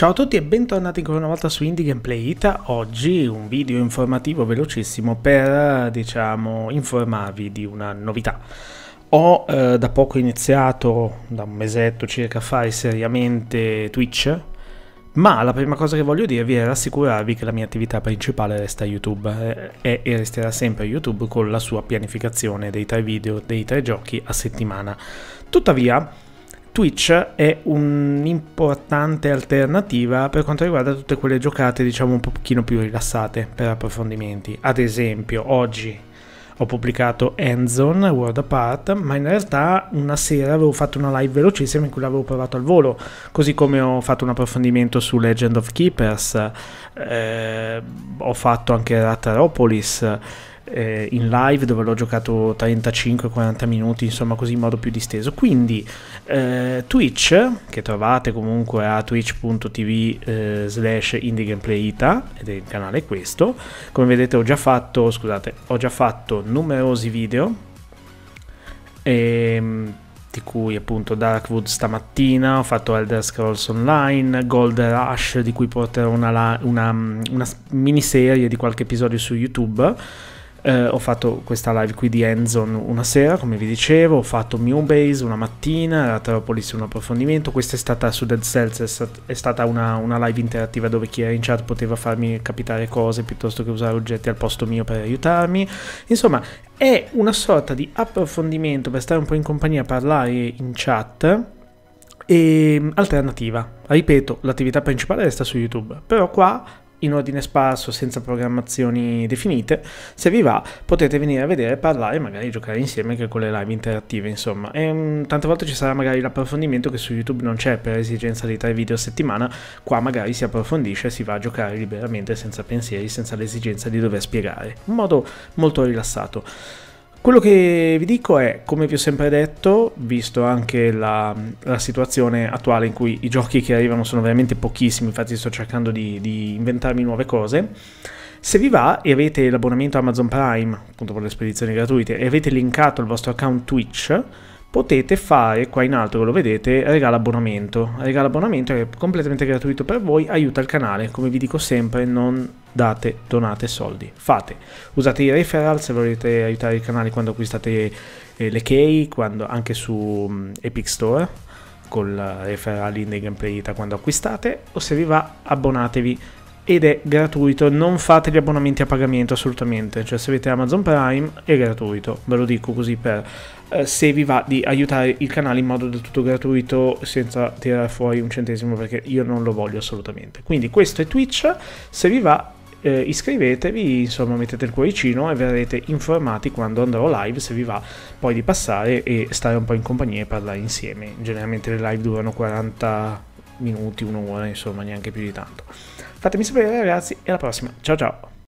Ciao a tutti e bentornati ancora una volta su Indie Gameplay Ita. Oggi un video informativo velocissimo per, eh, diciamo, informarvi di una novità. Ho eh, da poco iniziato, da un mesetto circa, a fare seriamente Twitch, ma la prima cosa che voglio dirvi è rassicurarvi che la mia attività principale resta YouTube eh, e resterà sempre YouTube con la sua pianificazione dei tre video, dei tre giochi a settimana. Tuttavia, Twitch è un'importante alternativa per quanto riguarda tutte quelle giocate, diciamo, un pochino più rilassate per approfondimenti. Ad esempio, oggi ho pubblicato Endzone World Apart, ma in realtà una sera avevo fatto una live velocissima in cui l'avevo provato al volo, così come ho fatto un approfondimento su Legend of Keepers, eh, ho fatto anche Rataropolis eh, in live dove l'ho giocato 35-40 minuti, insomma così in modo più disteso. Quindi eh, Twitch, che trovate comunque a twitch.tv eh, slash indiegameplayita, ed è il canale questo, come vedete ho già fatto, scusate, ho già fatto numerosi video. Ehm, di cui appunto Darkwood stamattina, ho fatto Elder Scrolls Online, Gold Rush di cui porterò una, una, una miniserie di qualche episodio su YouTube eh, ho fatto questa live qui di Enzon una sera, come vi dicevo, ho fatto Mewbase una mattina, a Teropolis un approfondimento, questa è stata su Dead Cells, è, stat- è stata una, una, live interattiva dove chi era in chat poteva farmi capitare cose piuttosto che usare oggetti al posto mio per aiutarmi, insomma è una sorta di approfondimento per stare un po' in compagnia, parlare in chat e ehm, alternativa. Ripeto, l'attività principale resta su YouTube, però qua in ordine sparso, senza programmazioni definite. Se vi va, potete venire a vedere, parlare, e magari giocare insieme anche con le live interattive, insomma. E, um, tante volte ci sarà magari l'approfondimento che su YouTube non c'è per esigenza di tre video a settimana, qua magari si approfondisce, e si va a giocare liberamente, senza pensieri, senza l'esigenza di dover spiegare. Un modo molto rilassato. Quello che vi dico è, come vi ho sempre detto, visto anche la, la, situazione attuale in cui i giochi che arrivano sono veramente pochissimi, infatti sto cercando di, di inventarmi nuove cose, se vi va e avete l'abbonamento Amazon Prime, appunto per le spedizioni gratuite, e avete linkato il vostro account Twitch, potete fare qua in alto lo vedete regala abbonamento regala abbonamento è completamente gratuito per voi aiuta il canale come vi dico sempre non date donate soldi fate usate i referral se volete aiutare il canale quando acquistate eh, le key quando, anche su um, epic store col referral in dei gameplay da quando acquistate o se vi va abbonatevi ed è gratuito, non fate gli abbonamenti a pagamento assolutamente, cioè se avete Amazon Prime è gratuito, ve lo dico così per eh, se vi va di aiutare il canale in modo del tutto gratuito senza tirare fuori un centesimo perché io non lo voglio assolutamente. Quindi questo è Twitch, se vi va eh, iscrivetevi, insomma mettete il cuoricino e verrete informati quando andrò live se vi va poi di passare e stare un po' in compagnia e parlare insieme. Generalmente le live durano 40 minuti, un'ora, insomma neanche più di tanto. Fatemi sapere ragazzi e alla prossima. Ciao ciao.